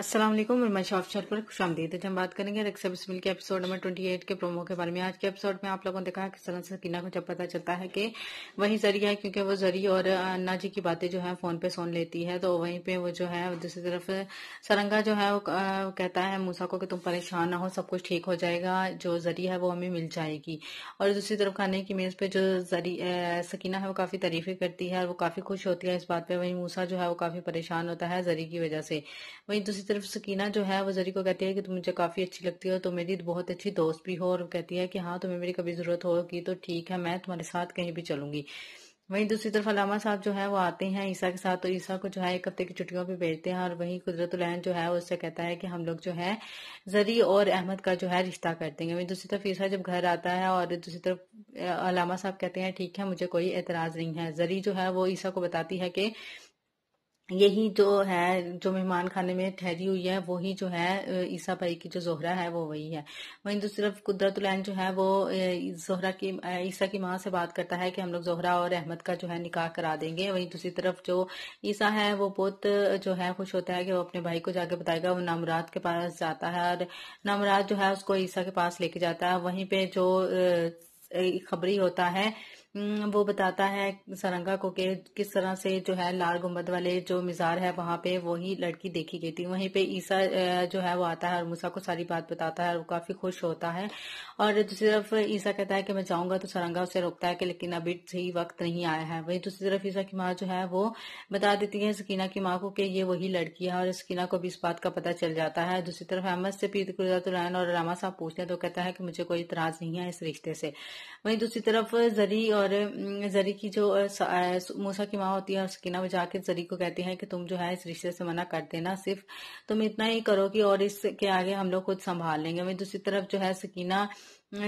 अस्सलाम वालेकुम उर्मा शाह अफसर पर खुश आमदीद आज हम बात करेंगे रक्षा बिस्मिल के एपिसोड नंबर 28 के प्रोमो के बारे में आज के एपिसोड में आप लोगों ने देखा किस तरह से सकीना को जब पता चलता है कि वही जरिया है क्योंकि वो जरी और अन्ना जी की बातें जो है फ़ोन पे सुन लेती है तो वहीं पे वो जो है दूसरी तरफ सरंगा जो है वो कहता है मूसा को कि तुम परेशान ना हो सब कुछ ठीक हो जाएगा जो जरी है वो हमें मिल जाएगी और दूसरी तरफ खाने की मेज़ पे जो जरी सकीना है वो काफ़ी तारीफ़ें करती है और वो काफ़ी खुश होती है इस बात पर वहीं मूसा जो है वो काफ़ी परेशान होता है जरी की वजह से वहीं दूसरी तरफ सकीना जो है वो जरी को कहती है कि तुम मुझे काफ़ी अच्छी लगती हो तो मेरी बहुत अच्छी दोस्त भी हो और कहती है कि हाँ तुम्हें मेरी कभी ज़रूरत होगी तो ठीक है मैं तुम्हारे साथ कहीं भी चलूंगी वहीं दूसरी तरफ अलामा साहब जो है वो आते हैं ईसा के साथ तो ईसा को जो है एक हफ्ते की छुट्टियों पे भेजते हैं और वहीं कुदरत जो है उससे कहता है कि हम लोग जो है जरी और अहमद का जो है रिश्ता कर देंगे वहीं दूसरी तरफ ईसा जब घर आता है और दूसरी तरफ अलामा साहब कहते हैं ठीक है मुझे कोई एतराज़ नहीं है जरी जो है वो ईसा को बताती है कि यही जो है जो मेहमान खाने में ठहरी हुई है वही जो है ईसा भाई की जो जोहरा है वो वही है वहीं दूसरी तरफ कुदरतुलैन जो है वो जोहरा की ईसा की माँ से बात करता है कि हम लोग जोहरा और अहमद का जो है निकाह करा देंगे वहीं दूसरी तरफ जो ईसा है वो बहुत जो है खुश होता है कि वो अपने भाई को जाके बताएगा वो नामरात के पास जाता है और नामरात जो है उसको ईसा के पास लेके जाता है वहीं पे जो खबरी होता है हम्म, वो बताता है सरंगा को कि किस तरह से जो है लाल गुम्बद वाले जो मिजार है वहां पे वही लड़की देखी गई थी वहीं पे ईसा जो है वो आता है और मूसा को सारी बात बताता है और वो काफ़ी खुश होता है और दूसरी तरफ ईसा कहता है कि मैं जाऊंगा तो सरंगा उसे रोकता है कि लेकिन अभी सही वक्त नहीं आया है वही दूसरी तरफ ईसा की माँ जो है वो बता देती है सकीना की माँ को कि ये वही लड़की है और सकीना को भी इस बात का पता चल जाता है दूसरी तरफ अहमद से पीत गुजरात और रामा साहब पूछते हैं तो कहता है कि मुझे कोई इतराज़ नहीं है इस रिश्ते से वही दूसरी तरफ जरी और और जरी की जो मूसा की माँ होती है सकीना वो जाके जरी को कहती है कि तुम जो है इस रिश्ते से मना कर देना सिर्फ तुम इतना ही करो कि और इसके आगे हम लोग खुद संभाल लेंगे वही दूसरी तरफ जो है सकीना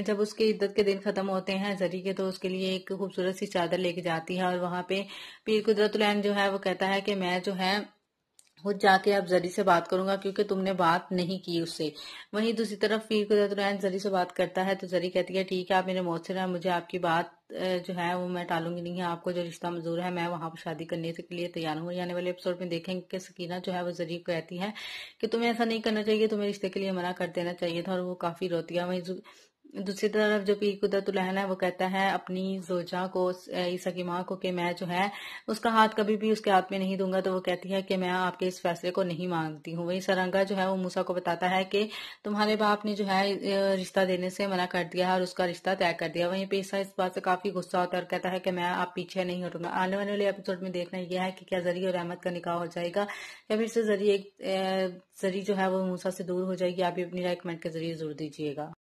जब उसके इद्दत के दिन खत्म होते हैं जरी के तो उसके लिए एक खूबसूरत सी चादर लेके जाती है और वहां पे पीर कुदरतुलैन जो है वो कहता है कि मैं जो है खुद जाके अब जरी से बात करूंगा क्योंकि तुमने बात नहीं की उससे वहीं दूसरी तरफ फिर कुदरत रैन जरी से बात करता है तो जरी कहती है ठीक है आप मेरे मौत से मुझे आपकी बात जो है वो मैं टालूंगी नहीं है आपको जो रिश्ता मंजूर है मैं वहां पर शादी करने के लिए तैयार हूँ आने वाले एपिसोड में देखेंगे कि सकीना जो है वो जरी कहती है कि तुम्हें ऐसा नहीं करना चाहिए तुम्हें रिश्ते के लिए मना कर देना चाहिए था और वो काफी रोती है वहीं दूसरी तरफ जो पीर कुदरत है वो कहता है अपनी जोजा को ईसा की माँ को कि मैं जो है उसका हाथ कभी भी उसके हाथ में नहीं दूंगा तो वो कहती है कि मैं आपके इस फैसले को नहीं मांगती हूँ वही सरंगा जो है वो मूसा को बताता है कि तुम्हारे बाप ने जो है रिश्ता देने से मना कर दिया है और उसका रिश्ता तय कर दिया वहीं पर ईसा इस बात से काफी गुस्सा होता है और कहता है कि मैं आप पीछे नहीं हटूंगा आने वाले वाले एपिसोड में देखना यह है कि क्या जरिए और अहमद का निकाह हो जाएगा या फिर से जरिए जरिए जो है वो मूसा से दूर हो जाएगी आप भी अपनी राय कमेंट के जरिए जरूर दीजिएगा